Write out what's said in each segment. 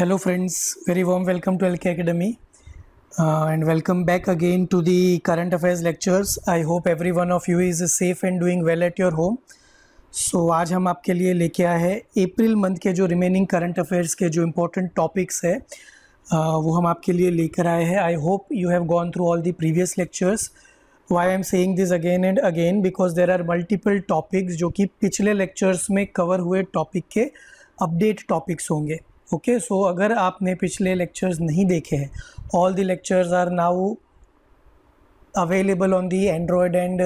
Hello friends very warm welcome to L K academy and welcome back again to the current affairs lectures I hope every one of you is safe and doing well at your home so आज हम आपके लिए लेके आए हैं April month के जो remaining current affairs के जो इम्पोर्टेंट टॉपिक्स है वो हम आपके लिए लेकर आए हैं I hope you have gone through all the previous lectures why I am saying this again and again because there are multiple topics जो कि पिछले लेक्चर्स में कवर हुए टॉपिक के अपडेट टॉपिक्स होंगे ओके सो अगर आपने पिछले लेक्चर्स नहीं देखे हैं all the lectures are now available on the android and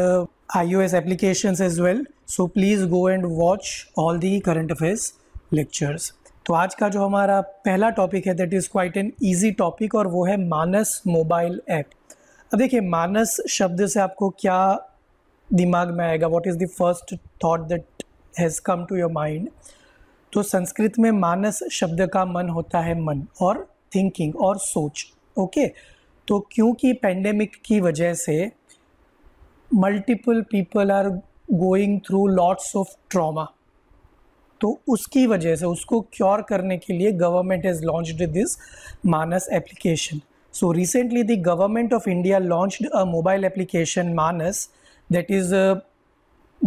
I O S application as well so please go and watch all the current affairs lectures तो आज का जो हमारा पहला टॉपिक है that is quite an easy topic और वो है मानस मोबाइल ऐप अब देखिए मानस शब्द से आपको क्या दिमाग में आएगा what is the first thought that has come to your mind तो संस्कृत में मानस शब्द का मन होता है मन और थिंकिंग और सोच ओके तो क्योंकि पेंडेमिक की वजह से multiple people are going through lots of trauma तो उसकी वजह से उसको क्योर करने के लिए government has launched this Manas application so recently the government of India launch a mobile application Manas that is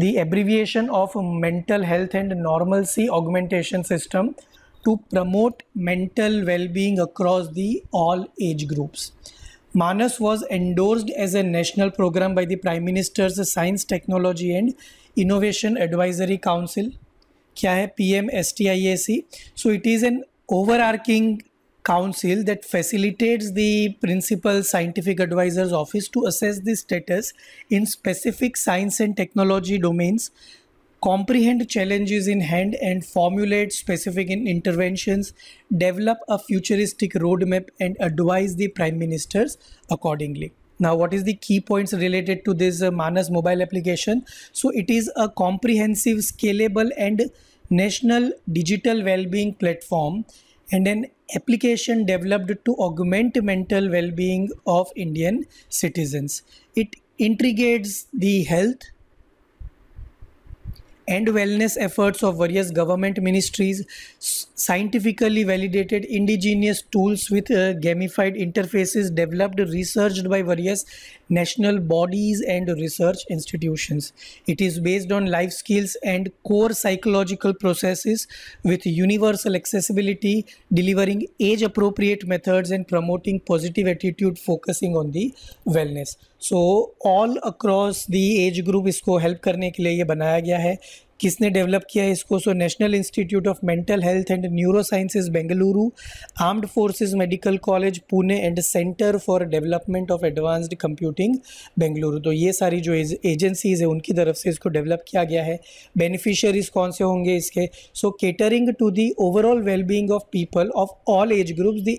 the abbreviation of mental health and normalcy augmentation system to promote mental well-being across the all age groups manas was endorsed as a national program by the prime minister's science technology and innovation advisory council kya hai pm stiac so it is an overarching council that facilitates the principal scientific advisor's office to assess the status in specific science and technology domains comprehend challenges in hand and formulate specific interventions develop a futuristic roadmap and advise the prime ministers accordingly now what is the key points related to this uh, manas mobile application so it is a comprehensive scalable and national digital well-being platform and an application developed to augment mental well-being of Indian citizens. It integrates the health, and wellness efforts of various government ministries, scientifically validated indigenous tools with uh, gamified interfaces developed, researched by various national bodies and research institutions. It is based on life skills and core psychological processes with universal accessibility, delivering age appropriate methods and promoting positive attitude, focusing on the wellness. So all across the age group इसको help करने के लिए ये बनाया गया है किसने develop किया है इसको so national institute of mental health and neuro sciences Bengaluru armed forces medical college Pune and centre for development of advanced computing Bengaluru तो ये सारी जो एजेंसीज है उनकी तरफ से इसको डेवलप किया गया है बेनिफिशरीज कौन से होंगे इसके so catering to the overall wellbeing of people of all age groups the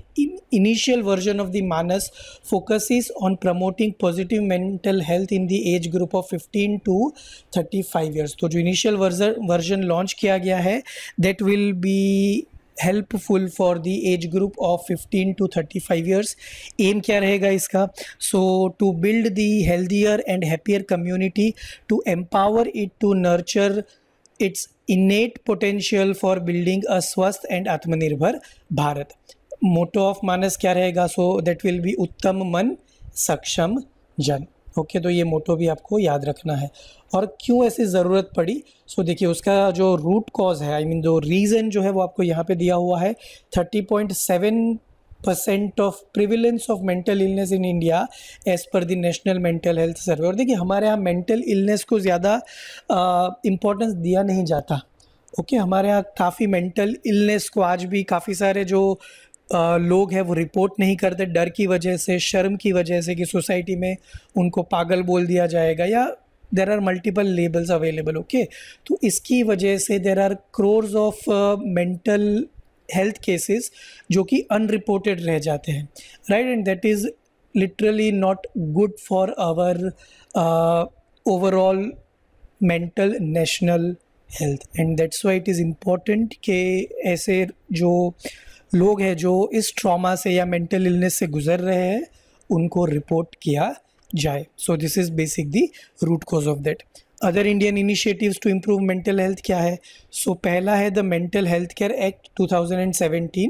initial version of the Manas focuses on promoting positive mental health in the age group of fifteen to thirty five years तो जो initial version version launch किया गया है that will be helpful for the age group of 15 to 35 years aim क्या रहेगा इसका so to build the healthier and happier community to empower it to nurture its innate potential for building a स्वस्थ and आत्मनिर्भर Bharat motto of मानस क्या रहेगा so that will B उत्तम मन सक्षम जन ओके तो ये मोटो भी आपको याद रखना है और क्यों ऐसी ज़रूरत पड़ी सो देखिए उसका जो रूट कॉज है आई मीन जो रीज़न जो है वो आपको यहाँ पे दिया हुआ है thirty point seven percent of prevalence of mental illness in India as पर the national mental health survey और देखिए हमारे यहाँ मेंटल इलनेस को ज़्यादा इम्पोर्टेंस दिया नहीं जाता ओके okay, हमारे यहाँ काफ़ी मेंटल इलनेस को आज भी काफ़ी सारे जो लोग हैं वो रिपोर्ट नहीं करते डर की वजह से शर्म की वजह से कि सोसाइटी में उनको पागल बोल दिया जाएगा या there are multiple labels available okay तो इसकी वजह से there are crores of mental health cases जो कि अनरिपोर्टेड रह जाते हैं right and that is literally not good for our overall mental national health and that's why it is important कि ऐसे जो uh, लोग हैं जो इस ट्रॉमा से या मेंटल इलनेस से गुजर रहे हैं उनको रिपोर्ट किया जाए so this is basic the root cause of that other Indian initiatives to improve mental health क्या है सो so, पहला है the mental health care act 2017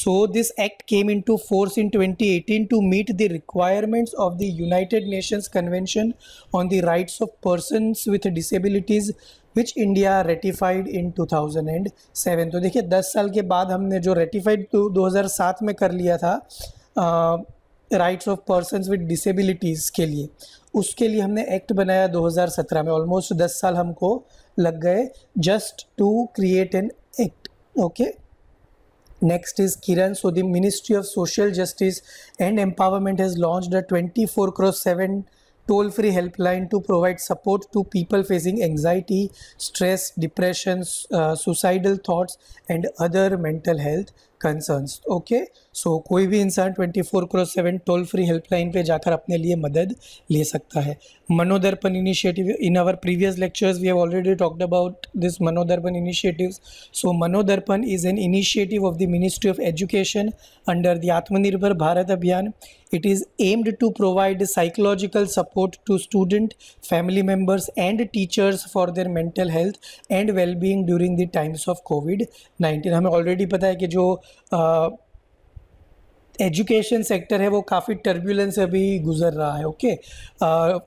so this act came into force in 2018 to meet the requirements of the United Nations convention on the rights of persons with disabilities which India ratified in 2007 तो देखिए 10 साल के बाद हमने जो ratified सात में कर लिया था rights of person with disabilities के लिए उसके लिए हमने एक्ट बनाया 2017 में ऑलमोस्ट 10 साल हमको लग गए just to create an act okay is Kiran so the ministry of social justice and empowerment has launch the twenty four cross seven toll free helpline to provide support to people facing anxiety, stress, depression, uh, suicidal thoughts, and other mental health concerns. Okay. So so, कोई भी इंसान 24 cross seven toll free helpline पे जाकर अपने लिए मदद ले सकता है Manodarpan initiative in our previous lectures we have already talked about this Manodarpan initiatives so Manodarpan is an initiative of the ministry of education under the Atmanirbhar Bharat Abhiyan it is aimed to provide psychological support to student family members and teachers for their mental health and wellbeing during the times of covid nineteen हमें already पता है कि जो education sector है वो काफ़ी turbulence अभी गुजर रहा है ओके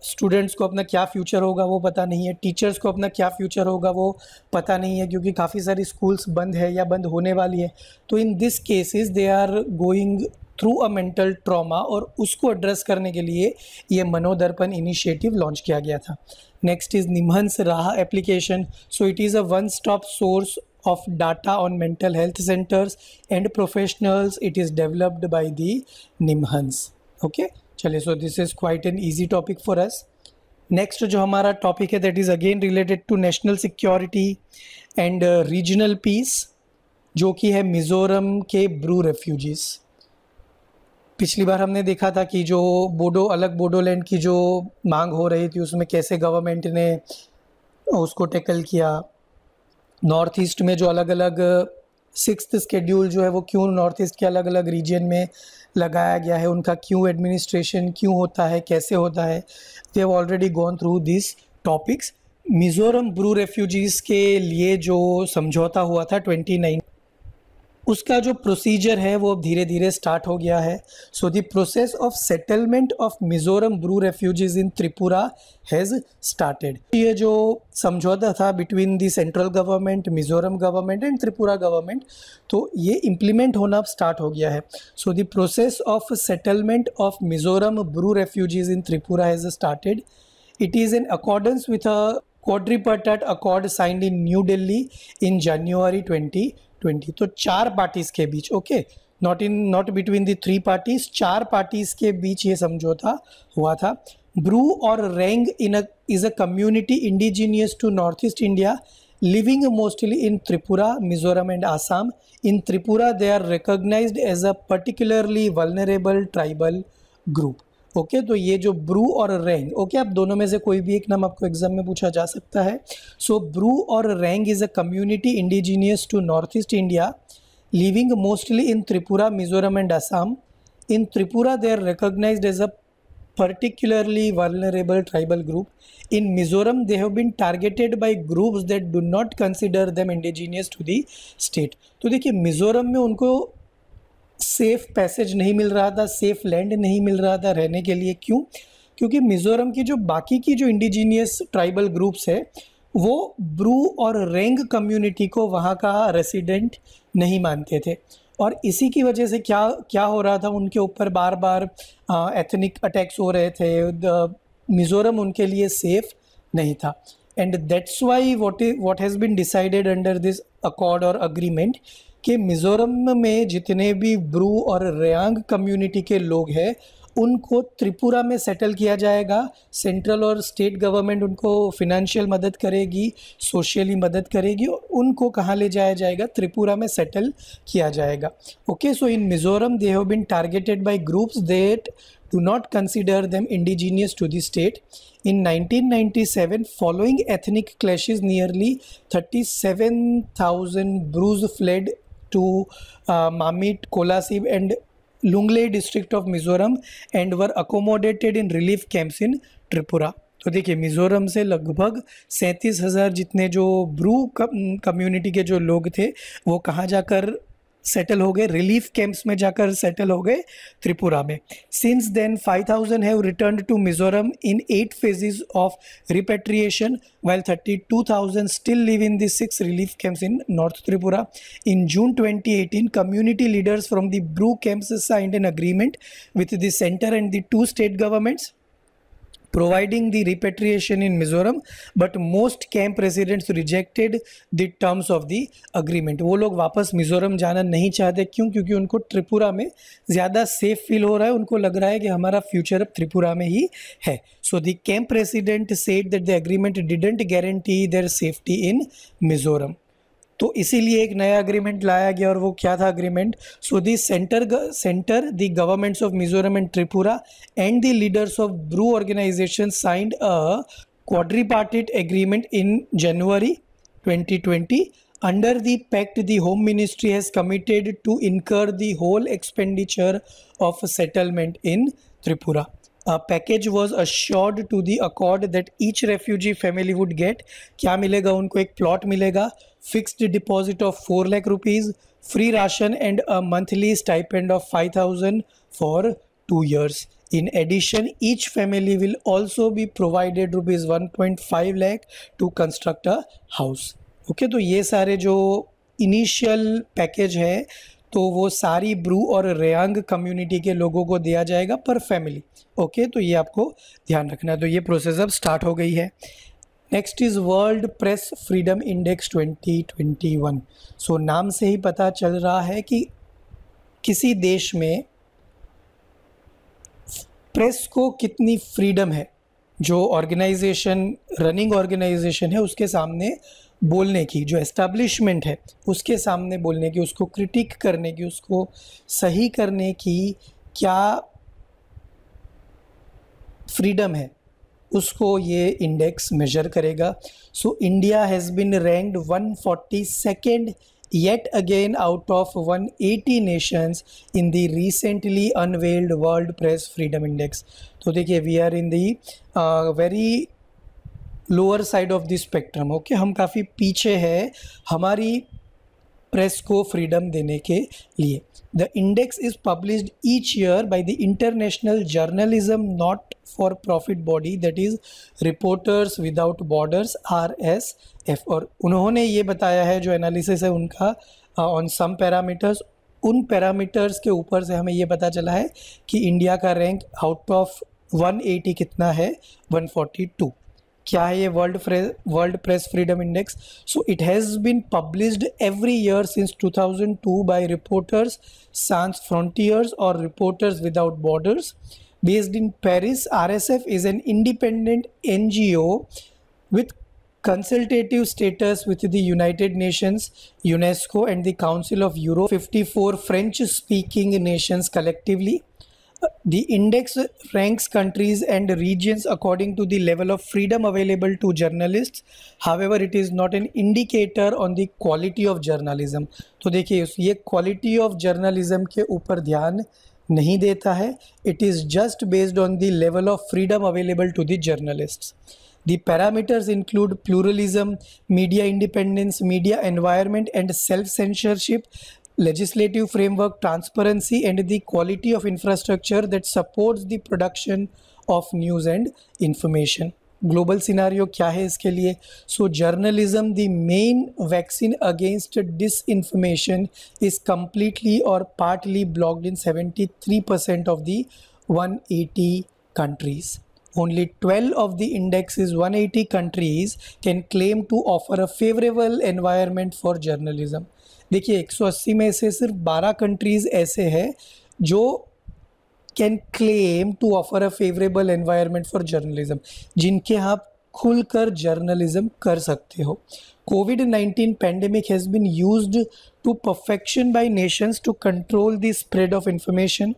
स्टूडेंट्स को अपना क्या फ्यूचर होगा वो पता नहीं है टीचर्स को अपना क्या फ्यूचर होगा वो पता नहीं है क्योंकि काफ़ी सारी स्कूल्स बंद है या बंद होने वाली है तो in this cases they are going through a mental trauma और उसको एड्रेस करने के लिए ये मनोदर्पण इनिशिएटिव लॉन्च किया गया था next is NIMHANS Raah application so it is a one stop source of data on mental health centers and professionals. It is developed by the NIMHANS. Okay, chale so this is quite an easy topic for us. next jo hamara topic hai that is again related to national security and uh, regional peace jo ki hai mizoram ke Bru refugees पिछली बार हमने देखा था कि जो बोडो अलग बोडोलैंड की जो मांग हो रही थी उसमें कैसे गवर्नमेंट ने उसको टैकल किया नॉर्थ ईस्ट में जो अलग अलग सिक्स स्केड्यूल जो है वो क्यों नॉर्थ ईस्ट के अलग अलग रीजन में लगाया गया है उनका क्यों एडमिनिस्ट्रेशन क्यों होता है कैसे होता है they have already gone through this topics Mizoram Bru refugees के लिए जो समझौता हुआ था ट्वेंटी उसका जो प्रोसीजर है वो अब धीरे धीरे स्टार्ट हो गया है so the process of settlement of Mizoram Bru refugees in Tripura has started ये जो समझौता था between the central government Mizoram government and Tripura government तो ये इम्प्लीमेंट होना अब स्टार्ट हो गया है so the process of settlement of Mizoram Bru refugees in Tripura has started it is in accordance with a quadripartite accord signed in New Delhi in January twenty twenty तो चार parties के बीच okay not in not between the three parties चार parties के बीच ये समझौता हुआ था ब्रू और Reang in is a community indigenous to North East India living mostly in Tripura Mizoram and Assam in Tripura they are recognise as a particularly vulnerable tribal group okay तो ये जो ब्रू और रैंग ओके आप दोनों में से कोई भी एक नाम आपको एग्जाम में पूछा जा सकता है सो ब्रू और Reang is a community indigenous to North East India living mostly in Tripura Mizoram and Assam in Tripura they are recognise as a particularly vulnerable tribal group in Mizoram they have been targeted by groups that do not consider them indigenous to the state तो देखिए मिजोरम में उनको safe passage नहीं मिल रहा था safe land नहीं मिल रहा था रहने के लिए क्यों क्योंकि मिज़ोरम की जो बाकी की जो इंडिजीनियस ट्राइबल ग्रुप्स है वो ब्रू और रेंग कम्युनिटी को वहाँ का रेसिडेंट नहीं मानते थे और इसी की वजह से क्या क्या हो रहा था उनके ऊपर बार बार आ, एथनिक अटैक्स हो रहे थे मिज़ोरम उनके लिए सेफ नहीं था and that's why what what has been decided under this accord और अग्रीमेंट कि मिज़ोरम में जितने भी ब्रू और रेंग कम्युनिटी के लोग हैं उनको त्रिपुरा में सेटल किया जाएगा सेंट्रल और स्टेट गवर्नमेंट उनको फिनेंशियल मदद करेगी सोशली मदद करेगी और उनको कहाँ ले जाया जाएगा त्रिपुरा में सेटल किया जाएगा okay so in Mizoram they have been targeted by groups that do not consider them indigenous to the state in 1997, clash nearly thirty seven thousand Brus fled to uh, Mamit, Kolasib, and Lungle district of Mizoram and were accommodated in relief camps in Tripura. तो देखिए मिज़ोरम से लगभग सैंतीस हज़ार जितने जो Bru community के जो लोग थे वो कहाँ जाकर सेटल हो गए रिलीफ कैंप्स में जाकर सेटल हो गए त्रिपुरा में since then five thousand have return to Mizoram in eight phases of repatriation well thirty two thousand still live in this six relief camps in North Tripura in June twenty eighteen community leaders from the Bru camps signed an agreement with the centre and the two state governments providing the repatriation in Mizoram, but most camp residents rejected the terms of the agreement. वो लोग वापस मिजोरम जाना नहीं चाहते क्यों क्योंकि उनको त्रिपुरा में ज़्यादा सेफ फील हो रहा है उनको लग रहा है कि हमारा फ्यूचर अब त्रिपुरा में ही है so the camp resident said that the agreement didn't guarantee their safety in Mizoram तो इसीलिए एक नया अग्रीमेंट लाया गया और वो क्या था agreement so the centre centre the governments of Mizoram and Tripura and the leaders of Bru organisation signed a quadripartite agreement in January 2020 under the pact the home ministry has committed to incur the whole expenditure of settlement in Tripura uh, package was assured to the accord that each refugee family would get क्या मिलेगा उनको एक plot मिलेगा fixed deposit of 4 lakh rupees free ration and a monthly stipend of 5000 for 2 years in addition each family will also be provided rupees 1.5 lakh to construct a house okay okay, तो ये सारे जो initial package है तो वो सारी Bru और रेयांग community के लोगों को दिया जाएगा पर फैमिली ओके तो ये आपको ध्यान रखना है तो ये प्रोसेस अब स्टार्ट हो गई है next is world press freedom index 2021 so नाम से ही पता चल रहा है कि किसी देश में प्रेस को कितनी फ्रीडम है जो ऑर्गेनाइजेशन रनिंग ऑर्गेनाइजेशन है उसके सामने बोलने की जो एस्टैब्लिशमेंट है उसके सामने बोलने की उसको क्रिटिक करने की उसको सही करने की क्या फ्रीडम है उसको ये इंडेक्स मेजर करेगा so India has been ranked one forty second yet again out of one eighty nations in the recently unveiled world press freedom index तो देखिए we are in the very lower side of the spectrum okay हम काफ़ी पीछे है हमारी press को freedom देने के लिए the index is publish each year by the international journalism not for profit body that is Reporters Without Borders R S F और उन्होंने ये बताया है जो एनालिसिस है उनका ऑन सम पैरामीटर्स उन पैरामीटर्स के ऊपर से हमें ये पता चला है कि इंडिया का रैंक आउट ऑफ 180 कितना है 142 क्या है ये world world press freedom index so it has been publish every year since 2002 by Reporters Sans Frontieres और Reporters Without Borders based in Paris R S F is an independent an NGO with consultative status with the United Nations UNESCO and the Council of Europe fifty four French speaking nations collectively the index ranks countries and regions according to the level of freedom available to journalists however it is not an indicator on the quality of journalism तो देखिए ye quality of journalism ke upar dhyan नहीं देता है it is just based on the level of freedom available to the journalists The parameters include pluralism, media independence, media environment, and self censorship. legislative framework transparency and the quality of infrastructure that supports the production of news and information Global scenario? क्या है इसके लिए so journalism the main vaccine against disinformation is completely और partly 73 percent of the 180 countries. Only 12 of the index's 180 countries can claim to offer a favorable environment for journalism. देखिए 180 में से सिर्फ 12 countries ऐसे हैं जो can claim to offer a favourable environment for journalism जिनके आप खुल कर जर्नलिज्म कर सकते हो covid nineteen pandemic has been used to perfection by nations to control the spread of information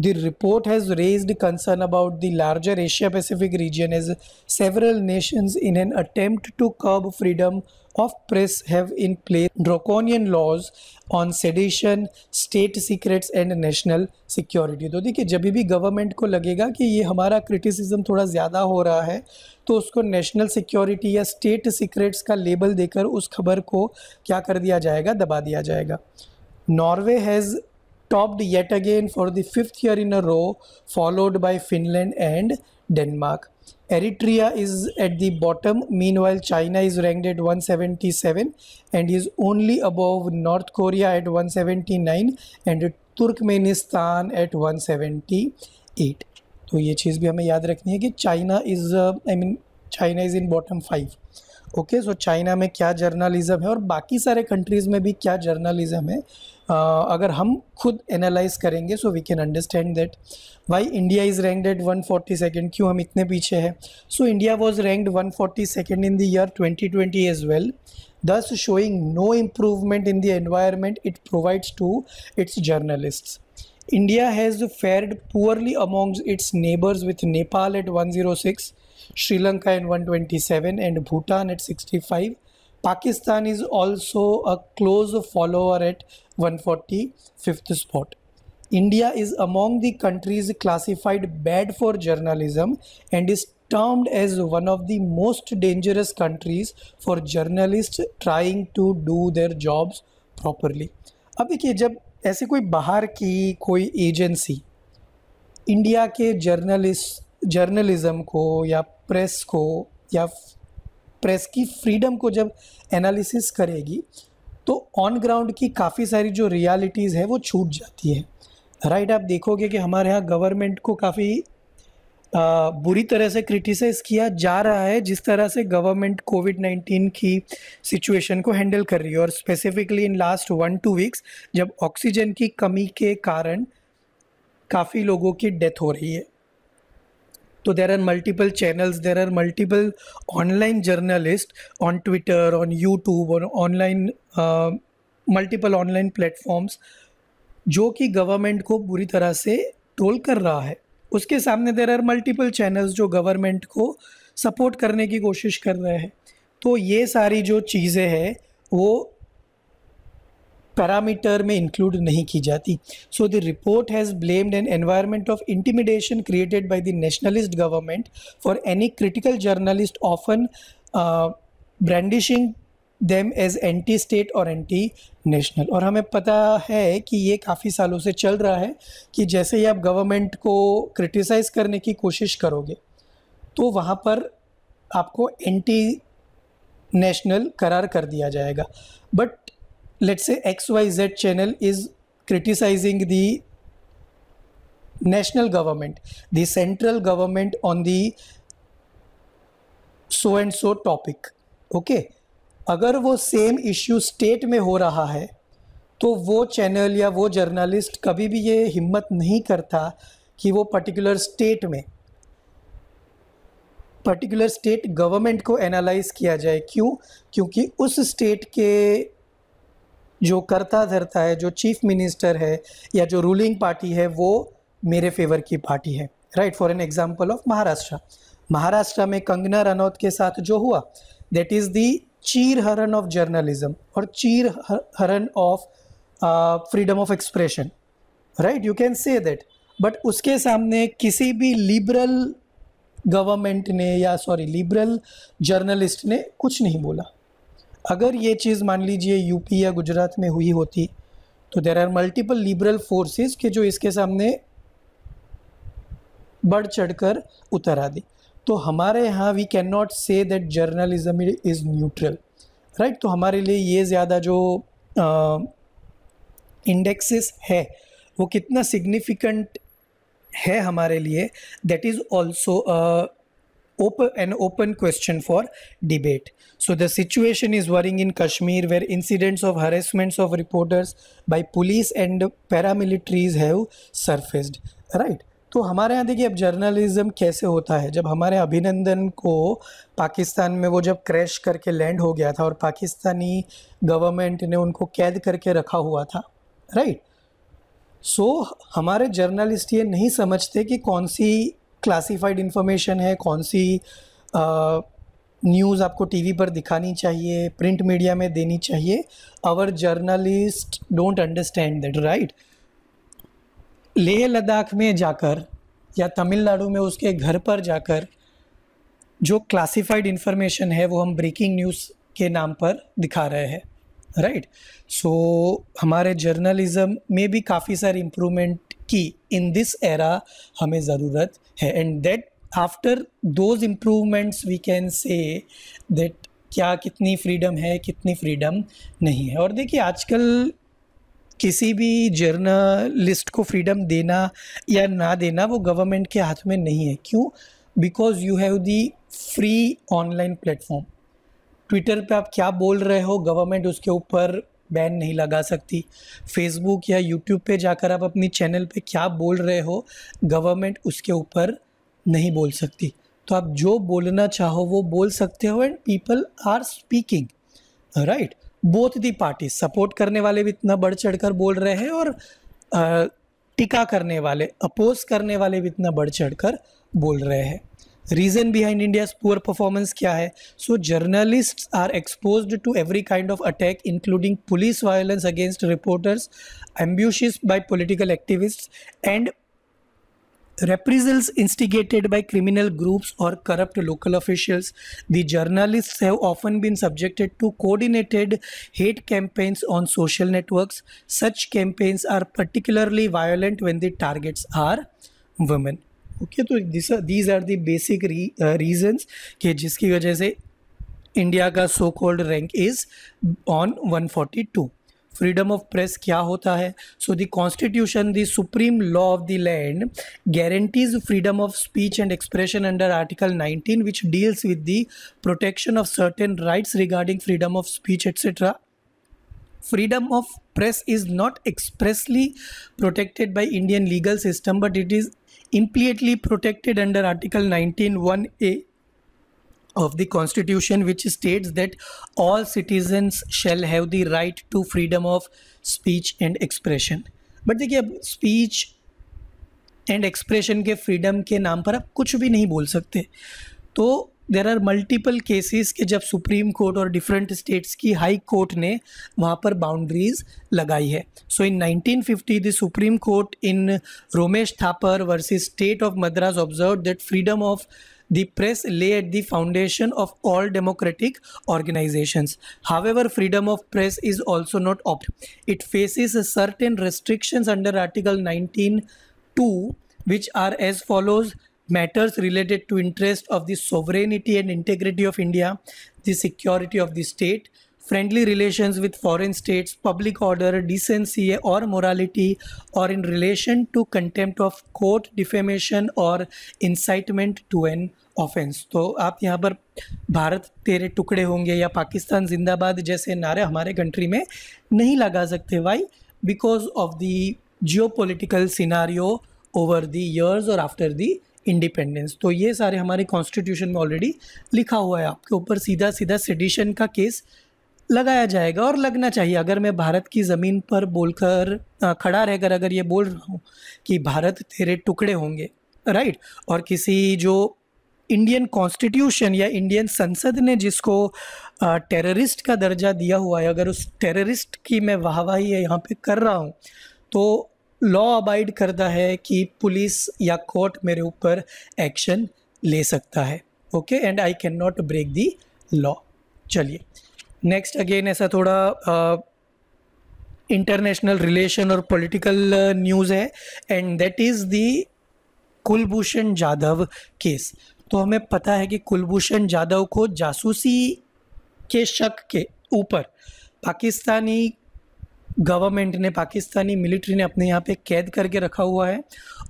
the report has raise concern about the larger Asia Pacific region as several nations in an attempt to curb freedom of press have in place draconian laws on sedition state secrets and national security तो देखिए जब भी government को लगेगा कि ये हमारा criticism थोड़ा ज़्यादा हो रहा है तो उसको नेशनल सिक्योरिटी या स्टेट सीक्रेट्स का लेबल देकर उस खबर को क्या कर दिया जाएगा दबा दिया जाएगा Norway has topped yet again for the fifth year in a row, followed by Finland and Denmark. Eritrea is at the bottom. Meanwhile, China is ranked at 177 and is only above North Korea at 179 and Turkmenistan at 178 तो ये चीज़ भी हमें याद रखनी है कि China is I mean China is in bottom five okay so China में क्या जर्नलिज्म है और बाकी सारे कंट्रीज़ में भी क्या जर्नलिज्म है uh, अगर हम खुद एनालाइज करेंगे so we can understand that why India is ranked at one forty second क्यों हम इतने पीछे हैं so India was ranked one forty second in the year twenty twenty as well thus showing no improvement in the environment it provides to its journalist India has fared poorly amongst its neighbours with Nepal at one zero six Sri Lanka in 127 and Bhutan at 65. Pakistan is also a close follower at 145th spot. India is among the countries classified bad for journalism and is termed as one of the most dangerous countries for journalists trying to do their jobs properly. अब देखिए जब ऐसे कोई बाहर की कोई agency India के journalist journalism को या प्रेस को या प्रेस की फ्रीडम को जब एनालिसिस करेगी तो ऑन ग्राउंड की काफ़ी सारी जो रियलिटीज़ है वो छूट जाती है राइट right, आप देखोगे कि हमारे यहाँ गवर्नमेंट को काफ़ी बुरी तरह से क्रिटिसाइज़ किया जा रहा है जिस तरह से गवर्नमेंट कोविड नाइन्टीन की सिचुएशन को हैंडल कर रही है और specifically in last one two weeks जब ऑक्सीजन की कमी के कारण काफ़ी लोगों की डेथ हो रही है तो there are multiple channels there are multiple online journalist on Twitter on YouTube और ऑनलाइन मल्टीपल ऑनलाइन प्लेटफॉर्म्स जो कि गवर्नमेंट को बुरी तरह से टोल कर रहा है उसके सामने देर आर मल्टीपल चैनल्स जो गवर्नमेंट को सपोर्ट करने की कोशिश कर रहे हैं तो ये सारी जो चीज़ें हैं वो पैरामीटर में इंक्लूड नहीं की जाती so the report has blamed an environment of intimidation created by the nationalist government for any critical journalist often brandishing them as anti state और एंटी नेशनल और हमें पता है कि ये काफ़ी सालों से चल रहा है कि जैसे ही आप गवर्नमेंट को क्रिटिसाइज़ करने की कोशिश करोगे तो वहाँ पर आपको एंटी नेशनल करार कर दिया जाएगा but let's say xyz channel is criticizing the national government the central government on the so and so topic okay अगर वो सेम इश्यू स्टेट में हो रहा है तो वो चैनल या वो जर्नलिस्ट कभी भी ये हिम्मत नहीं करता कि वो पर्टिकुलर स्टेट में पर्टिकुलर स्टेट गवर्नमेंट को एनालाइज किया जाए क्यों क्योंकि उस स्टेट के जो करता धरता है जो चीफ मिनिस्टर है या जो रूलिंग पार्टी है वो मेरे फेवर की पार्टी है right for an example of Maharashtra Maharashtra में कंगना रनौत के साथ जो हुआ दैट इज़ दी चीर हरन ऑफ जर्नलिज्म और चीर हरन of freedom of expression right you can say that but उसके सामने किसी भी लिबरल गवर्नमेंट ने या सॉरी लिबरल जर्नलिस्ट ने कुछ नहीं बोला अगर ये चीज़ मान लीजिए यूपी या गुजरात में हुई होती तो there are multiple liberal forces के जो इसके सामने बढ़ चढ़कर उतर दी तो हमारे यहाँ we can not say that journalism is neutral right तो हमारे लिए ये ज़्यादा जो इंडेक्सेस है वो कितना सिग्निफिकेंट है हमारे लिए that is also open, an open question for debate. So the situation is worrying in Kashmir where incidents of harassments of reporters by police and paramilitaries have surfaced. Right? तो हमारे यहाँ देखिए अब जर्नलिज्म कैसे होता है जब हमारे अभिनंदन को पाकिस्तान में वो जब क्रैश करके लैंड हो गया था और पाकिस्तानी गवर्नमेंट ने उनको कैद करके रखा हुआ था राइट right? सो so, हमारे जर्नलिस्ट ये नहीं समझते कि कौन सी क्लासिफाइड इन्फॉर्मेशन है कौन सी न्यूज़ आपको टीवी पर दिखानी चाहिए प्रिंट मीडिया में देनी चाहिए our journalist don't understand that right Leh Ladakh में जाकर या तमिलनाडु में उसके घर पर जाकर जो क्लासिफाइड इन्फॉर्मेशन है वो हम ब्रेकिंग न्यूज़ के नाम पर दिखा रहे हैं राइट right? सो so, हमारे जर्नलिज़म में भी काफ़ी सारे इम्प्रूवमेंट कि इन दिस एरा हमें ज़रूरत है and that after those improvements we can say that क्या कितनी फ्रीडम है कितनी फ्रीडम नहीं है और देखिए आजकल किसी भी जर्नलिस्ट को फ्रीडम देना या ना देना वो गवर्नमेंट के हाथ में नहीं है क्यों because you have the free online platform Twitter पे आप क्या बोल रहे हो गवर्नमेंट उसके ऊपर बैन नहीं लगा सकती फेसबुक या यूट्यूब पे जाकर आप अपनी चैनल पे क्या बोल रहे हो गवर्नमेंट उसके ऊपर नहीं बोल सकती तो आप जो बोलना चाहो वो बोल सकते हो and people are speaking right both the party support करने वाले भी इतना बढ़ चढ़ कर बोल रहे हैं और टिका टीका करने वाले अपोज करने वाले भी इतना बढ़ चढ़ कर बोल रहे हैं Reason behind India's poor performance? क्या है so journalists are expose to every kind of attack including police violence against reporters ambushes by political activist and reprisals instigated by criminal groups or corrupt local officials. The journalists have often been subjected to coordinated hate campaigns on social networks. Such campaigns are particularly violent when the targets are women. Okay तो this these are the basic reasons कि जिसकी वजह से India का so called rank is on 142 freedom of press क्या होता है so the constitution the supreme law of the land guarantees freedom of speech and expression under article 19 which deals with the protection of certain rights regarding freedom of speech etcetera freedom of press is not expressly protected by Indian legal system but it is implicitly protected under Article 19 1a of the Constitution, which states that all citizens shall have the right to freedom of speech and expression. but dekhiye अब speech and expression के freedom के नाम पर आप कुछ भी नहीं बोल सकते तो देर आर मल्टीपल केसेस के जब सुप्रीम कोर्ट और डिफरेंट स्टेट्स की हाई कोर्ट ने वहाँ पर बाउंड्रीज लगाई है so in nineteen fifty the supreme court in Romesh Thapar versus state of Madras observe that freedom of the press lay at the foundation of all democratic organisation however freedom of press is also not ऑप it faces certain restrictions under article nineteen two which are as follows matters related to interest of the sovereignty and integrity of India, the security of the state, friendly relations with foreign states, public order, decency or morality, or in relation to contempt of court, defamation or incitement to an offence तो आप यहाँ पर भारत तेरे टुकड़े होंगे या पाकिस्तान जिंदाबाद जैसे नारे हमारे कंट्री में नहीं लगा सकते why because of the geopolitical scenario over the years और आफ्टर दी इंडिपेंडेंस तो ये सारे हमारे कॉन्स्टिट्यूशन में ऑलरेडी लिखा हुआ है आपके ऊपर सीधा सीधा सिडिशन का केस लगाया जाएगा और लगना चाहिए अगर मैं भारत की ज़मीन पर बोलकर खड़ा रहकर अगर ये बोल रहा हूँ कि भारत तेरे टुकड़े होंगे राइट और किसी जो इंडियन कॉन्स्टिट्यूशन या इंडियन संसद ने जिसको टेररिस्ट का दर्जा दिया हुआ है अगर उस टेररिस्ट की मैं वाहवाही यहाँ पे कर रहा हूँ तो लॉ अबाइड करता है कि पुलिस या कोर्ट मेरे ऊपर एक्शन ले सकता है okay and I can not break the law चलिए नेक्स्ट अगेन ऐसा थोड़ा इंटरनेशनल रिलेशन और पॉलिटिकल न्यूज़ है and that is the Kulbhushan Jadhav case तो हमें पता है कि कुलभूषण जाधव को जासूसी के शक के ऊपर पाकिस्तानी गवर्नमेंट ने पाकिस्तानी मिलिट्री ने अपने यहाँ पे कैद करके रखा हुआ है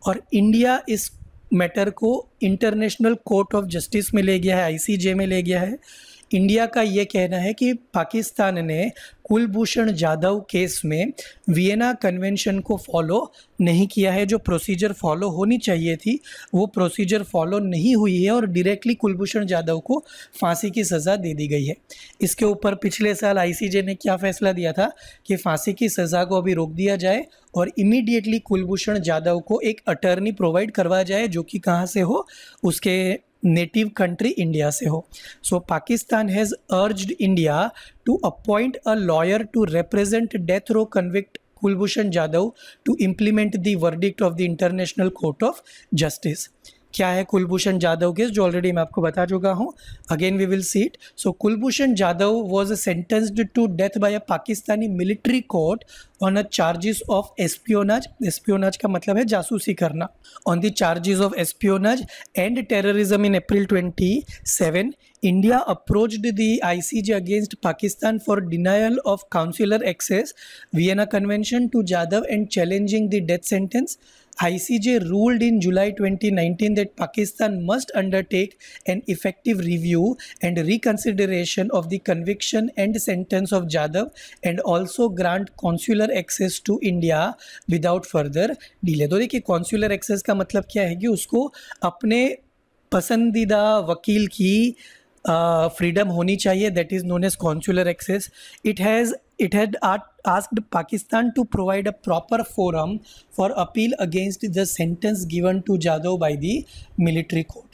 और इंडिया इस मैटर को इंटरनेशनल कोर्ट ऑफ जस्टिस में ले गया है आईसीजे में ले गया है इंडिया का ये कहना है कि पाकिस्तान ने कुलभूषण जाधव केस में वियना कन्वेंशन को फॉलो नहीं किया है जो प्रोसीजर फॉलो होनी चाहिए थी वो प्रोसीजर फॉलो नहीं हुई है और डायरेक्टली कुलभूषण जाधव को फांसी की सज़ा दे दी गई है इसके ऊपर पिछले साल आईसीजे ने क्या फैसला दिया था कि फांसी की सज़ा को अभी रोक दिया जाए और इमीडिएटली कुलभूषण जाधव को एक अटर्नी प्रोवाइड करवाया जाए जो कि कहाँ से हो उसके नेटिव कंट्री इंडिया से हो so Pakistan has urge India to appoint a lawyer to represent death row convict Kulbhushan Jadhav to implement the verdict of the international court of justice क्या है कुलभूषण जाधव केस जो ऑलरेडी मैं आपको बता चुका हूँ again we will see it so Kulbhushan Jadhav was sentenced to death by a Pakistani military court on a charges of espionage espionage का मतलब है जासूसी करना on the charges of espionage and terrorism in April seven India approached the ICJ against Pakistan for denial of consular access Vienna convention to Jadhav and challenging the death sentence ICJ ruled in July 2019 that Pakistan must undertake an effective review and reconsideration of the conviction and sentence of Jadhav and also grant consular access to India without further delay. तो देखिए consular access का मतलब क्या है कि उसको अपने पसंदीदा वकील की फ्रीडम uh, होनी चाहिए that is known as consular access it has it had आर्ट asked Pakistan to provide a proper forum for appeal against the sentence given to Jadhav by the military court.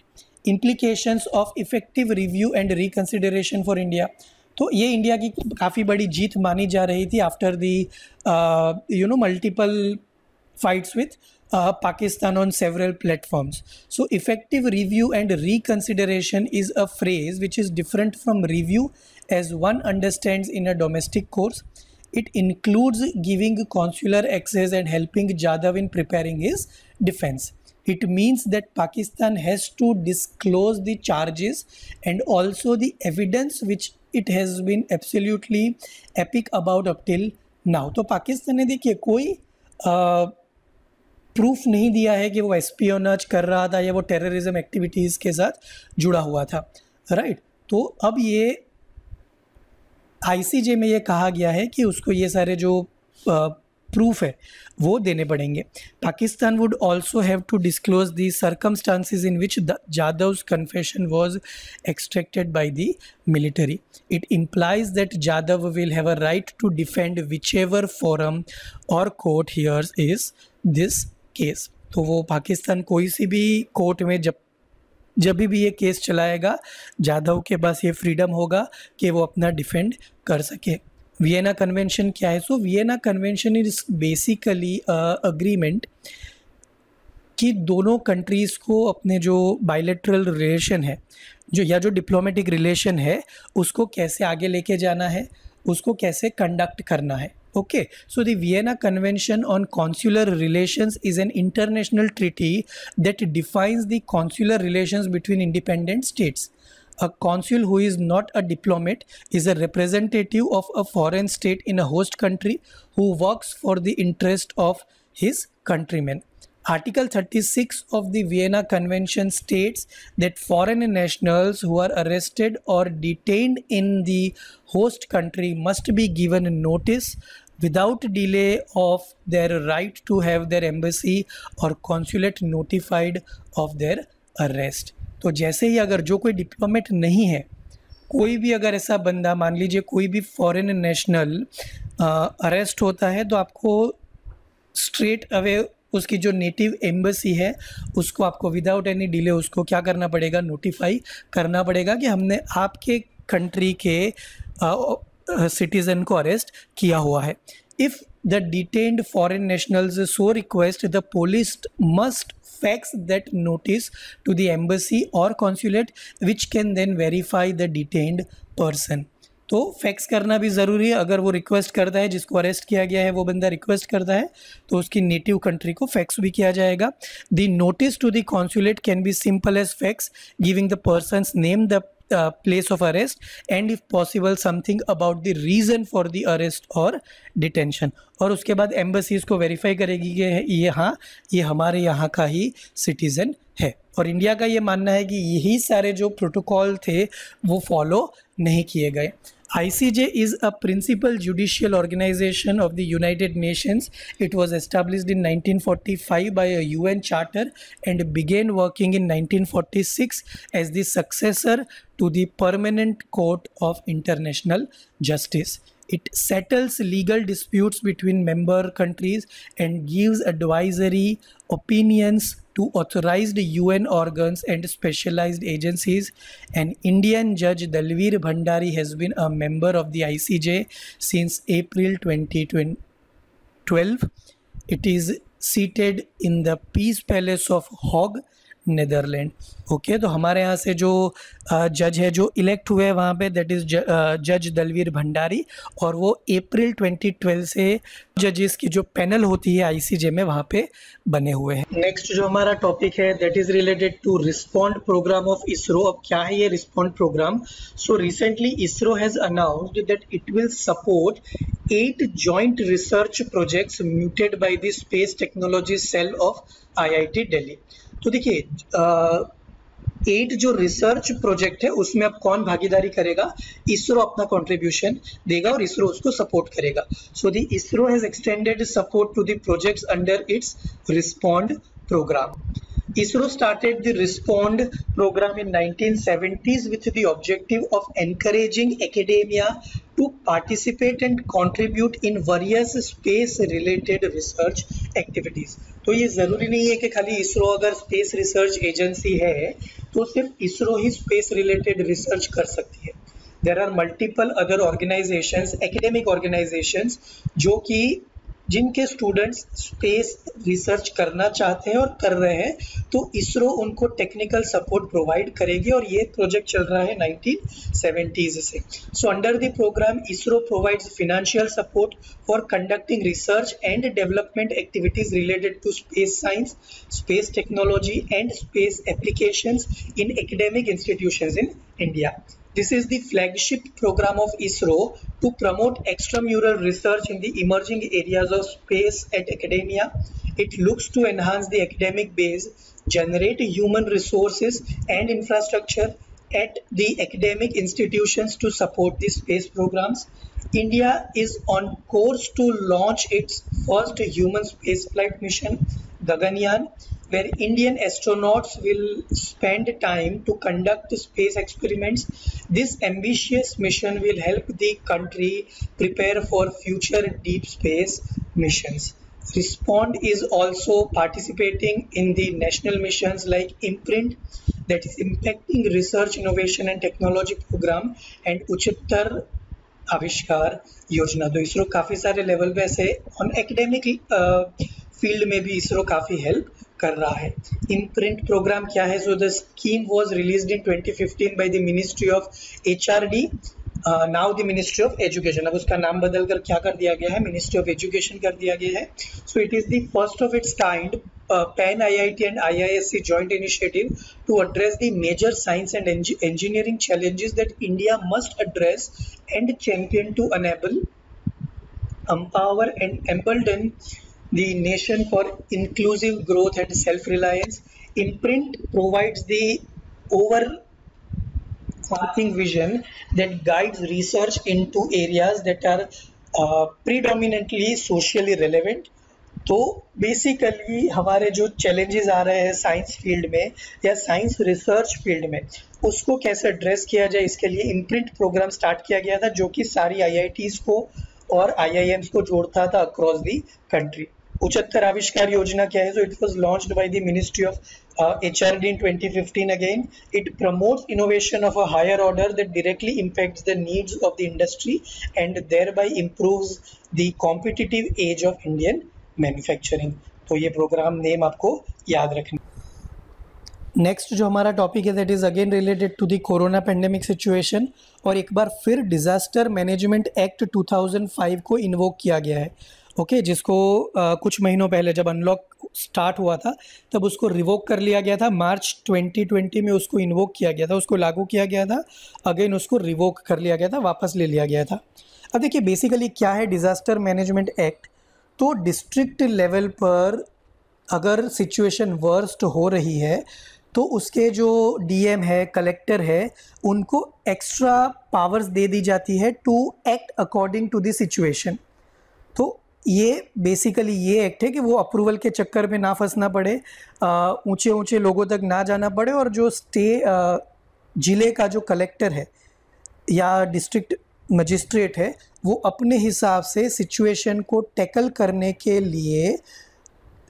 Implications of effective review and reconsideration for India. तो ये India की काफ़ी बड़ी जीत मानी जा रही थी after the you know multiple fights with uh, Pakistan on several platforms. So, effective review and reconsideration is a phrase which is different from review as one understands in a domestic course. It includes giving consular access and helping Jadav in preparing his defense. It means that Pakistan has to disclose the charges and also the evidence which it has been absolutely epic about up till now. तो पाकिस्तान ने देखिए कोई proof नहीं दिया है कि वो espionage कर रहा था या वो टेररिज्म एक्टिविटीज़ के साथ जुड़ा हुआ था राइट right? तो अब ये आईसीजे में ये कहा गया है कि उसको ये सारे जो प्रूफ है वो देने पड़ेंगे Pakistan would also have to disclose the circumstances in which Jadhav confession was extracted by the military it implies that Jadhav will have a right to defend whichever forum और court hears is this case तो वो पाकिस्तान कोई सी भी court में जब जब भी ये केस चलाएगा जाधव के पास ये फ्रीडम होगा कि वो अपना डिफेंड कर सके वियना कन्वेंशन क्या है so Vienna convention is basically agreement कि दोनों कंट्रीज़ को अपने जो बायोलेट्रल रिलेशन है जो या जो डिप्लोमेटिक रिलेशन है उसको कैसे आगे लेके जाना है उसको कैसे कंडक्ट करना है Okay, so the Vienna Convention on Consular Relations is an international treaty that defines the consular relations between independent states. A consul who is not a diplomat is a representative of a foreign state in a host country who works for the interest of his countrymen. Article 36 of the Vienna Convention states that foreign nationals who are arrested or detained in the host country must be given notice without delay of their right to have their embassy or consulate notified of their arrest तो जैसे ही अगर जो कोई diplomat नहीं है कोई भी अगर ऐसा बंदा मान लीजिए कोई भी फॉरेन नेशनल अरेस्ट होता है तो आपको स्ट्रेट अवे उसकी जो नेटिव एम्बसी है उसको आपको विदाउट एनी डिले उसको क्या करना पड़ेगा नोटिफाई करना पड़ेगा कि हमने आपके कंट्री के सिटीजन को अरेस्ट किया हुआ है if the detained foreign national so request the police must fax that notice to the embassy और consulate which can then verify the detained person तो फैक्स करना भी ज़रूरी है अगर वो रिक्वेस्ट करता है जिसको अरेस्ट किया गया है वो बंदा रिक्वेस्ट करता है तो उसकी नेटिव कंट्री को फैक्स भी किया जाएगा the notice to the consulate can be simple as fax giving the person's name the uh, place of arrest and if possible something about the reason for the arrest or detention और उसके बाद embassies को verify करेगी कि ये हाँ ये हमारे यहाँ का ही सिटीज़न है और इंडिया का ये मानना है कि यही सारे जो प्रोटोकॉल थे वो फॉलो नहीं किए गए ICJ is a principal judicial organization of the United Nations. It was established in 1945 by a UN charter and began working in 1946 as the successor to the Permanent Court of International Justice. It settles legal disputes between member countries and gives advisory, opinions, to authorized UN organs and specialized agencies, and Indian Judge Dalvir Bhandari has been a member of the ICJ since April 2012. It is seated in the Peace Palace of Hague Netherlands okay तो हमारे यहाँ से जो जज है जो elect हुए हैं वहाँ पे दैट इज़ जज दलवीर भंडारी और वो अप्रैल 2012 से जजेस की जो पैनल होती है आईसीजे में वहाँ पे बने हुए हैं नेक्स्ट जो हमारा टॉपिक है that is related to respond programme of ISRO अब क्या है ये respond programme so recently ISRO has announced that it will support at joint research projects mooted by the space technology cell of I I T Delhi तो देखिए eight जो research project है उसमें अब कौन भागीदारी करेगा इसरो अपना कंट्रीब्यूशन देगा और इसरो उसको सपोर्ट करेगा so the ISRO has extended support to the projects under its respond programme ISRO started the RESPOND program in 1970s with the objective of encouraging academia to participate and contribute in various space related research activities. तो ये ज़रूरी नहीं है कि खाली ISRO अगर space research agency है तो सिर्फ ISRO ही space related research कर सकती है There are multiple other organizations, academic organizations जो कि जिनके स्टूडेंट्स स्पेस रिसर्च करना चाहते हैं और कर रहे हैं तो इसरो उनको टेक्निकल सपोर्ट प्रोवाइड करेगी और ये प्रोजेक्ट चल रहा है 1970s से so under the programme ISRO provides financial support for conducting research and development activities related to space science space technology and space application in academic institution in India This is the flagship program of ISRO to promote extramural research in the emerging areas of space at academia. It looks to enhance the academic base, generate human resources and infrastructure at the academic institutions to support the space programs. India is on course to launch its first human spaceflight mission, Gaganyaan, where Indian astronauts will spend time to conduct space experiments. This ambitious mission will help the country prepare for future deep space missions. Respond is also participating in the national missions like Imprint, that is impacting research, innovation and technology program, and Uchittar Avishkar Yojana. So, ISRO काफ़ी सारे level पे ऐसे on academic uh, field में भी इसरो काफ़ी help. कर रहा है इन प्रिंट प्रोग्राम क्या है so the scheme was release in 2015 fifteen by the ministry of H R D now the ministry of education अब उसका नाम बदल क्या कर दिया गया है मिनिस्ट्री ऑफ एजुकेशन कर दिया गया है so it is the of its kind pan I I T and I I S C joint initiative to address the major science and engineering challenges that India must address and champion to enable empower and embolden the nation for inclusive growth and self-reliance. Imprint provides the over overarching vision that guides research into areas that are uh, predominantly socially relevant. तो basically हमारे जो challenges आ रहे हैं science field में या science research field में उसको कैसे एड्रेस किया जाए इसके लिए इम्प्रिंट प्रोग्राम स्टार्ट किया गया था जो कि सारी आईआईटीज़ को और आईआईएम्स को जोड़ता था अक्रॉस दी कंट्री उचत्तर आविष्कार योजना क्या है so it was launch by the ministry of H R D in twenty fifteen again it promote innovation of a higher order that directly impact the needs of the industry and thereby improve the competitive edge of Indian manufacturing तो ये programme name आपको याद रखना next जो हमारा topic है that is again related to the corona pandemic situation और एक बार फिर डिजास्टर मैनेजमेंट एक्ट 2005 को इन्वोक किया गया है ओके okay, जिसको आ, कुछ महीनों पहले जब अनलॉक स्टार्ट हुआ था तब उसको रिवोक कर लिया गया था मार्च 2020 में उसको इन्वोक किया गया था उसको लागू किया गया था अगेन उसको रिवोक कर लिया गया था वापस ले लिया गया था अब देखिए बेसिकली क्या है डिज़ास्टर मैनेजमेंट एक्ट तो डिस्ट्रिक्ट लेवल पर अगर सिचुएशन वर्स्ट हो रही है तो उसके जो डीएम है कलेक्टर है उनको एक्स्ट्रा पावर्स दे दी जाती है to act according to this situation ये बेसिकली ये एक्ट है कि वो अप्रूवल के चक्कर में ना फंसना पड़े ऊंचे ऊंचे लोगों तक ना जाना पड़े और जो स्टे ज़िले का जो कलेक्टर है या डिस्ट्रिक्ट मजिस्ट्रेट है वो अपने हिसाब से सिचुएशन को टैकल करने के लिए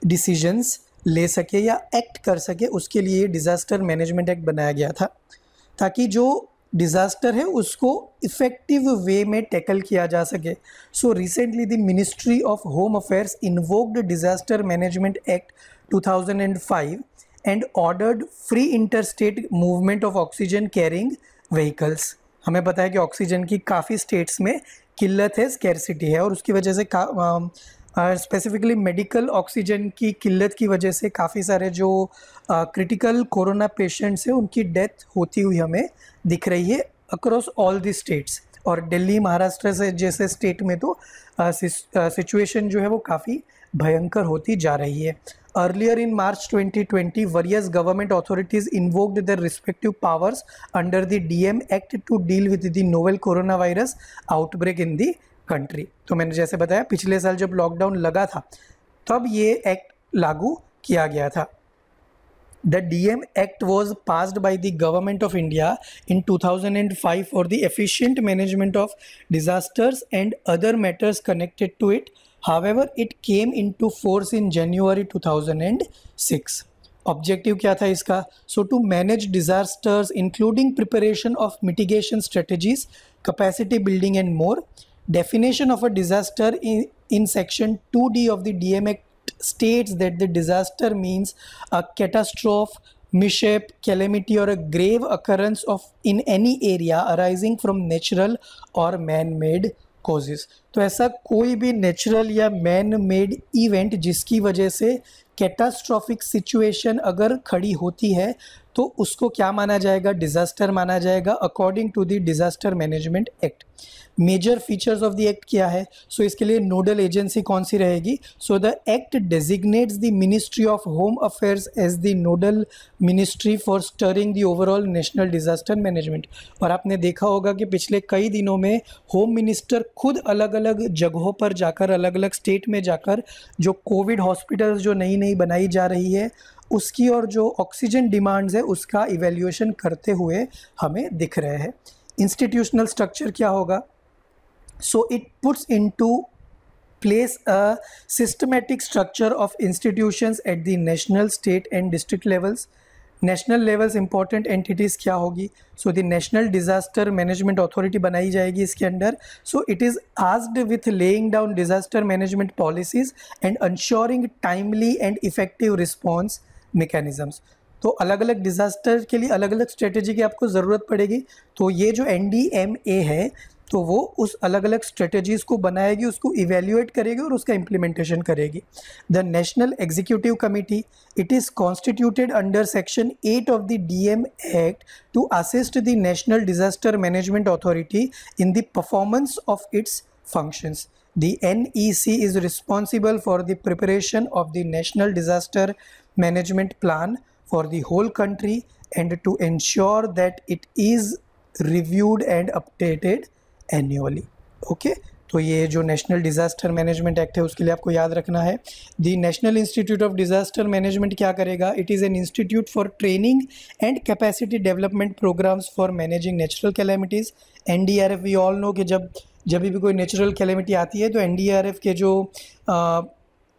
डिसीजंस ले सके या एक्ट कर सके उसके लिए डिज़ास्टर मैनेजमेंट एक्ट बनाया गया था ताकि जो डिज़ास्टर है उसको इफ़ेक्टिव वे में टैकल किया जा सके so recently the ministry of home affairs invoked disaster management act 2005 and ordered free interstate movement of oxygen carrying vehicles हमें पता है कि ऑक्सीजन की काफ़ी स्टेट्स में किल्लत है स्केरसिटी है और उसकी वजह से स्पेसिफिकली मेडिकल ऑक्सीजन की किल्लत की वजह से काफ़ी सारे जो क्रिटिकल कोरोना पेशेंट्स हैं उनकी डेथ होती हुई हमें दिख रही है अक्रॉस ऑल दी स्टेट्स और दिल्ली महाराष्ट्र से जैसे स्टेट में तो सिचुएशन जो है वो काफ़ी भयंकर होती जा रही है earlier in March 2020 various government authorities invoked the respective powers under the DM act to deal with the novel corona virus outbreak in the country तो मैंने जैसे बताया पिछले साल जब लॉकडाउन लगा था तब ये एक्ट लागू किया गया था the D M act was passed by the government of India in two thousand and five for the efficient management of disasters and other matters connected to it however it came into force in January two thousand and six objective क्या था इसका so to manage disasters including preparation of mitigation strategies capacity building and more definition of a disaster in, in section 2d of the dm states that the disaster means a catastrophe mishap, calamity or a grave occurrence of in any area arising from natural or man-made causes. तो ऐसा कोई भी natural या man made event जिसकी वजह से catastrophic situation अगर खड़ी होती है तो उसको क्या माना जाएगा डिज़ास्टर माना जाएगा according to the disaster management act major features of the act क्या है सो so, इसके लिए नोडल एजेंसी कौन सी रहेगी so the act designates the ministry of home affairs as the nodal ministry for steering the overall national disaster management और आपने देखा होगा कि पिछले कई दिनों में होम मिनिस्टर खुद अलग अलग जगहों पर जाकर अलग अलग स्टेट में जाकर जो कोविड हॉस्पिटल्स जो नई नई बनाई जा रही है उसकी और जो ऑक्सीजन डिमांड्स है उसका इवेल्यूशन करते हुए हमें दिख रहे हैं इंस्टीट्यूशनल स्ट्रक्चर क्या होगा so it puts into place a structure of of at at national state and district levels national levels important entities क्या होगी so the national disaster management authority बनाई जाएगी इसके under so it is tasked with laying down disaster management policies and ensuring timely and effective response mechanisms तो अलग अलग disaster के लिए अलग अलग स्ट्रेटजी की आपको ज़रूरत पड़ेगी तो ये जो एन है तो वो उस अलग अलग स्ट्रेटजीज़ को बनाएगी उसको इवेल्यूएट करेगी और उसका इम्प्लीमेंटेशन करेगी the national executive committee it is constituted under section eight of the DM act to assist the national disaster management authority in the performance of its N E C is responsible for the preparation of the national disaster management plan for the whole country and to ensure that it is reviewed and updated annually okay तो ये जो national disaster management act है उसके लिए आपको याद रखना है the national institute of disaster management क्या करेगा it is an institute for training and capacity development programmes for managing natural calamities N D R F we all know कि जब जब भी कोई नेचुरल कैलेमिटी आती है तो एन डी आर एफ के जो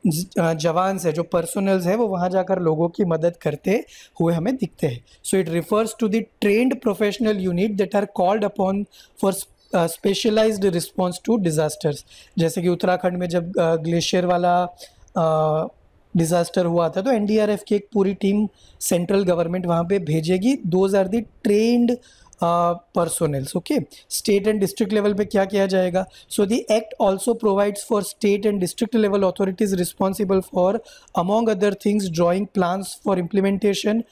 जवान्स है जो पर्सनल्स है वो वहाँ जाकर लोगों की मदद करते हुए हमें दिखते हैं so it refers to the trained professional unit that are called upon for specialised response to disasters जैसे कि उत्तराखंड में जब ग्लेशियर वाला डिज़ास्टर हुआ था तो एनडीआरएफ की एक पूरी टीम सेंट्रल गवर्नमेंट वहाँ पे भेजेगी those are the trained personnels okay state and district level पे क्या किया जाएगा so the act also provides for state and district level authorities responsible for among other things drawing plans for implementation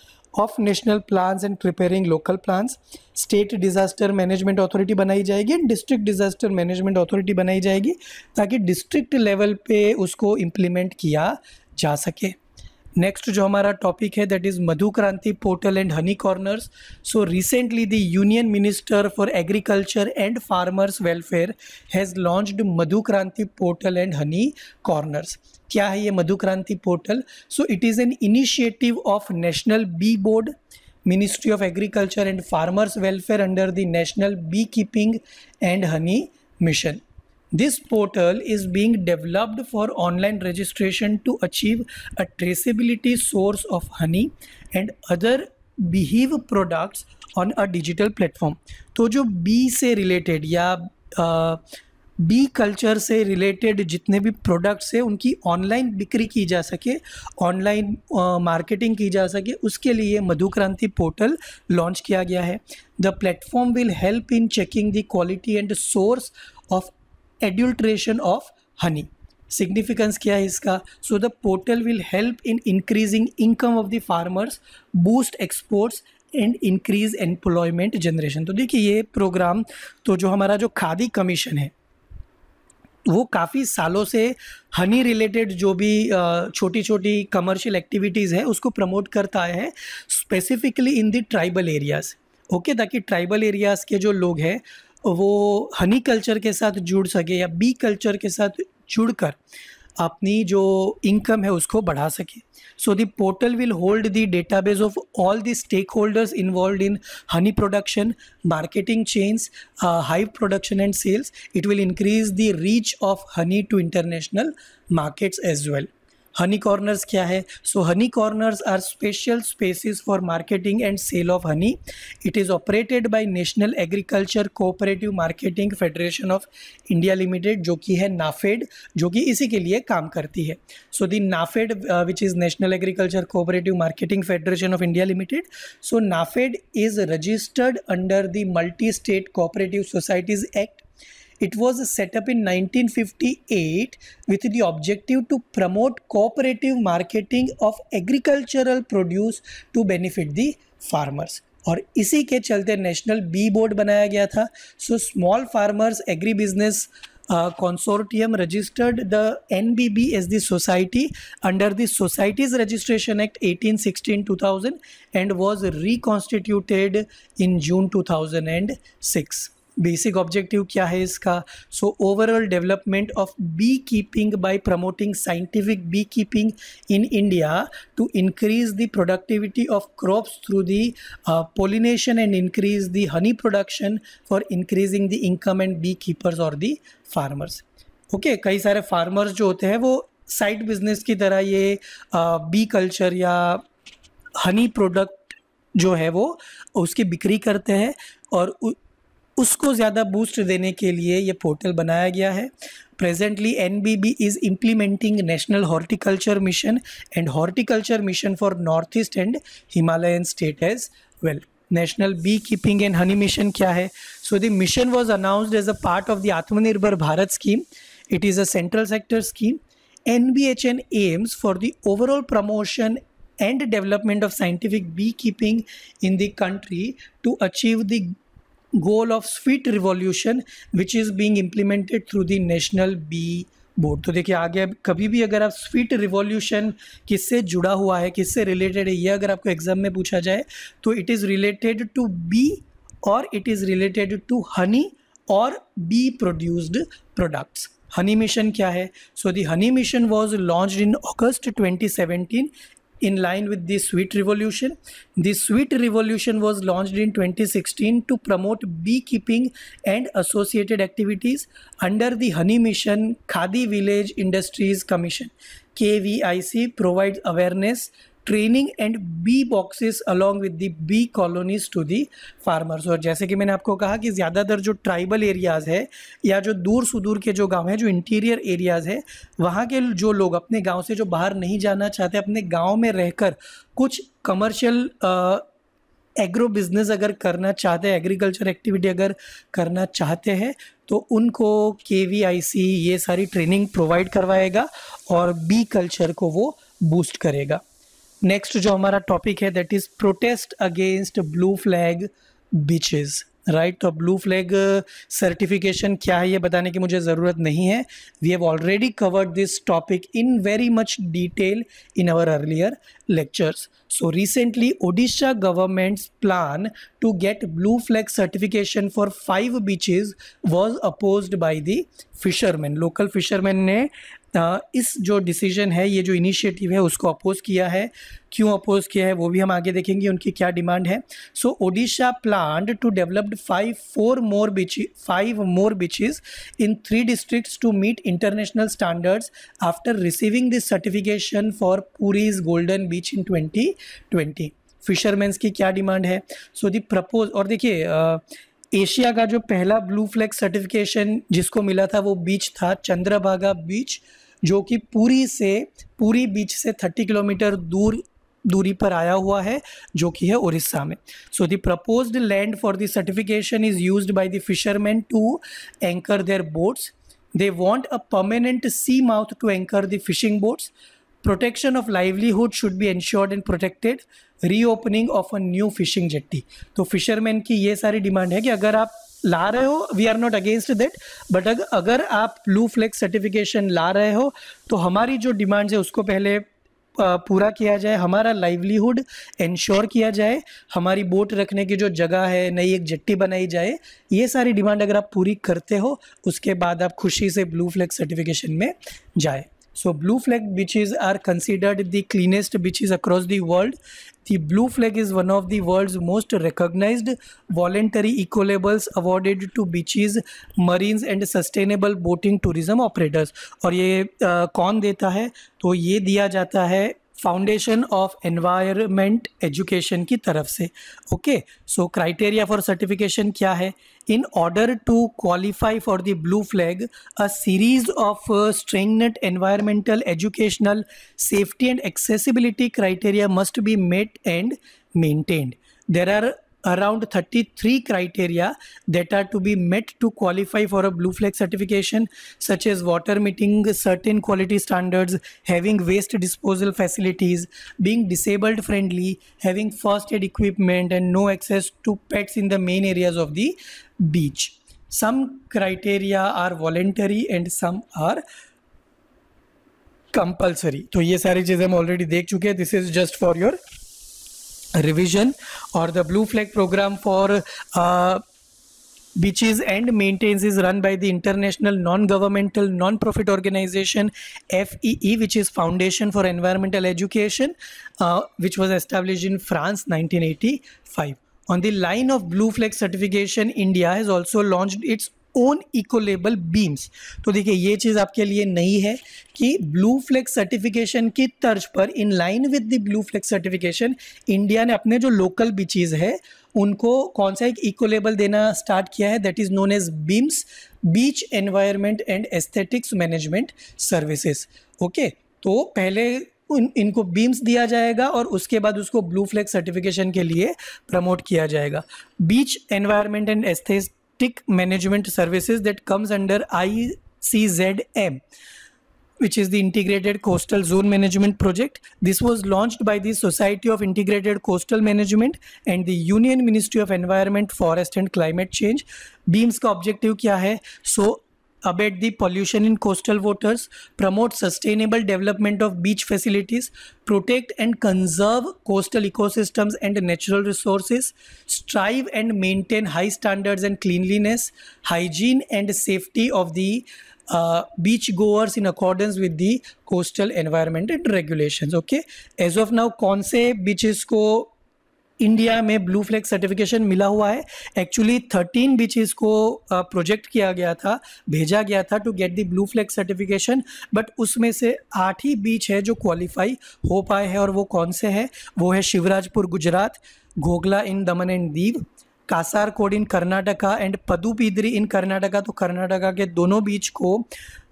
of national plans and preparing local plans state disaster management authority बनाई जाएगी and district disaster management authority बनाई जाएगी ताकि district level पे उसको implement किया जा सके नेक्स्ट जो हमारा टॉपिक है that is Madhu Kranti portal and honey corners so recently the union minister for agriculture and farmers welfare has launched Madhu Kranti portal and honey corners क्या है ये Madhu Kranti portal so it is an initiative of national bee board ministry of agriculture and farmers welfare under the national beekeeping and honey mission This portal is being developed for online registration to achieve a traceability source of honey and other behave products on a digital platform. तो जो B से related या B culture से related जितने भी products हैं उनकी online बिक्री की जा सके ऑनलाइन मार्केटिंग की जा सके उसके लिए मधु क्रांति पोर्टल लॉन्च किया गया है the platform will help in checking the quality and source of adulteration of honey significance क्या है इसका so the portal will help in increasing income of the farmers boost exports and increase employment generation तो देखिए ये programme तो जो हमारा जो खादी कमीशन है वो काफ़ी सालों से हनी रिलेटेड जो भी छोटी छोटी कमर्शियल एक्टिविटीज़ है उसको प्रमोट करता है specifically in the tribal areas okay ताकि ट्राइबल एरियाज़ के जो लोग हैं वो हनी कल्चर के साथ जुड़ सके या बी कल्चर के साथ जुड़कर अपनी जो इनकम है उसको बढ़ा सके so the portal will hold the database of all the stakeholders involve in honey production marketing chains high production and sales it will increase the reach of honey to international markets as well honey corners क्या है so honey corners are special spaces for marketing and sale of honey it is operated by national agriculture cooperative marketing federation of India limited जो कि है नाफेड जो कि इसी के लिए काम करती है so the NAFED which is national agriculture cooperative marketing federation of India limited so NAFED is registered under the multi state cooperative societies act It was set up in 1958 with the objective to promote cooperative marketing of agricultural produce to benefit the farmers. और इसी के चलते national bee board बनाया गया था so small farmers agribusiness consortium registered the NBB as the society under the Societies Registration Act 1816-2000 and was reconstituted in June 2006. Basic objective क्या है इसका so overall development of beekeeping by promoting scientific beekeeping in India to increase the productivity of crops through the pollination and increase the honey production for increasing the income and beekeepers और the farmers okay कई सारे farmers जो होते हैं वो side business की तरह ये बी uh, कल्चर या हनी प्रोडक्ट जो है वो उसकी बिक्री करते हैं और उसको ज़्यादा बूस्ट देने के लिए ये पोर्टल बनाया गया है presently nbb is implementing national horticulture mission and horticulture mission for northeast and himalayan state as well national beekeeping and honey mission kya hai so the mission was announced as a part of the atmanirbhar bharat scheme it is a central sector scheme nbhn aims for the overall promotion and development of scientific beekeeping in the country to achieve the goal of sweet revolution which is being implemented through the national b board तो देखिए आगे कभी भी अगर आप sweet revolution किससे जुड़ा हुआ है किससे रिलेटेड है ये अगर आपको एग्जाम में पूछा जाए तो it is related to bee और it is related to honey और bee produced products honey mission क्या है so the honey mission was launch in August 2017 in line with the sweet revolution the sweet revolution was launched in 2016 to promote beekeeping and associated activities under the honey mission khadi village industries commission kvic provides awareness training and bee boxes along with the bee colonies to the farmers और जैसे कि मैंने आपको कहा कि ज़्यादातर जो tribal areas है या जो दूर सुदूर के जो गांव हैं जो इंटीरियर एरियाज़ है वहाँ के जो लोग अपने गांव से जो बाहर नहीं जाना चाहते अपने गांव में रहकर कुछ कमर्शियल एग्रो बिजनेस अगर करना चाहते हैं एग्रीकल्चर एक्टिविटी अगर करना चाहते हैं तो उनको के ये सारी ट्रेनिंग प्रोवाइड करवाएगा और बी कल्चर को वो बूस्ट करेगा नेक्स्ट जो हमारा टॉपिक है that is protest against blue flag beaches right तो ब्लू फ्लैग सर्टिफिकेशन क्या है ये बताने की मुझे ज़रूरत नहीं है we have already covered this topic in very much detail in our earlier lectures so recently Odisha government plan to get blue flag certification for five beaches was oppose by the fisherman local fisherman ने इस जो decision है ये जो initiative है उसको oppose किया है क्यों अपोज़ किया है वो भी हम आगे देखेंगे उनकी क्या डिमांड है so Odisha plan to developed five four more beach five more beaches in three districts to meet international standards after receiving this certification for Puri's golden beach in twenty twenty fishermans की क्या डिमांड है so दी propose और देखिए Asia का जो पहला blue flag certification जिसको मिला था वो बीच था चंद्रभागा बीच जो कि पूरी से पूरी बीच से 30 किलोमीटर दूर दूरी पर आया हुआ है जो कि है उड़ीसा में so the proposed land for the certification is use by the fisherman to anchor their boats they want a permanent sea mouth to anchor the fishing boats protection of livelihood should be ensured and protected reopening of a new fishing jetty तो fisherman की ये सारी demand है कि अगर आप ला रहे हो we are not against that but अगर आप ब्लू फ्लैग सर्टिफिकेशन ला रहे हो तो हमारी जो डिमांड्स है उसको पहले पूरा किया जाए हमारा लाइवलीहुड इंश्योर किया जाए हमारी बोट रखने की जो जगह है नई एक जट्टी बनाई जाए ये सारी डिमांड अगर आप पूरी करते हो उसके बाद आप खुशी से ब्लू फ्लैग सर्टिफिकेशन में जाए so blue flag beaches are considered the cleanest beaches across the world The Blue Flag is one of the world's most recognized voluntary eco-labels awarded to beaches, marines and sustainable boating tourism operators. और ये आ, कौन देता है तो ये दिया जाता है फाउंडेशन ऑफ एनवायरमेंट एजुकेशन की तरफ से okay so criteria for certification क्या है in order to qualify for the blue flag a series of stringent environmental educational safety and accessibility criteria must be met and maintained there are around 33 criteria that are to be met to qualify for a blue flag certification such as water meeting certain quality standards having waste disposal facilities being disabled friendly having first aid equipment and no access to pets in the main areas of the beach some criteria are voluntary and some are compulsory तो ये सारी चीज़ हम already देख चुके हैं this is just for your revision or the blue flag program for uh, beaches and maintains is run by the international non-governmental non-profit organization fee which is foundation for environmental education uh, which was established in france 1985 on the line of blue flag certification india has also launched its own ecolabel BEAMS तो देखिए ये चीज़ आपके लिए नई है कि blue flag certification की तर्ज पर in line with the blue flag certification India ने अपने जो लोकल बीचेज है उनको कौन सा एक इकोलेबल देना स्टार्ट किया है that is known as BEAMS beach environment and aesthetics management services okay तो पहले इन, इनको बीम्स दिया जाएगा और उसके बाद उसको ब्लू फ्लैग सर्टिफिकेशन के लिए प्रमोट किया जाएगा beach environment and aesthetics Management Services that comes under ICZM which is the Integrated Coastal Zone Management Project. This was launched by the Society of Integrated Coastal Management and the Union Ministry of Environment, Forest and Climate Change. BEAMS objective क्या है? So abate the pollution in coastal waters, promote sustainable development of beach facilities, protect and conserve coastal ecosystems and natural resources, strive and maintain high standards and cleanliness, hygiene and safety of the uh, beach goers in accordance with the coastal environment and regulations okay as of now कौन beaches को India में blue flag certification मिला हुआ है actually thirteen beaches को project किया गया था भेजा गया था to get the blue flag certification but उसमें से आठ ही बीच है जो क्वालिफाई हो पाए हैं और वो कौन से हैं वो है शिवराजपुर गुजरात घोगला इन दमन and Diu Kasarkod in Karnataka and Padubidri in Karnataka तो कर्नाटका के दोनों बीच को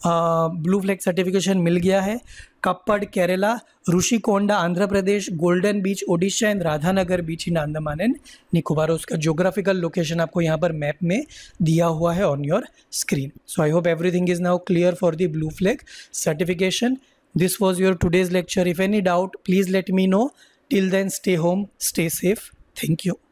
ब्लू फ्लैग सर्टिफिकेशन मिल गया है Kappad Kerala Rushikonda Andhra Pradesh golden beach Odisha and Radhanagar beach in Andaman and Nicobar उसका जोग्राफिकल लोकेशन आपको यहाँ पर मैप में दिया हुआ है on your screen so I hope everything is now clear for the blue flag certification this was your today's lecture if any doubt please let me know till then stay home stay safe thank you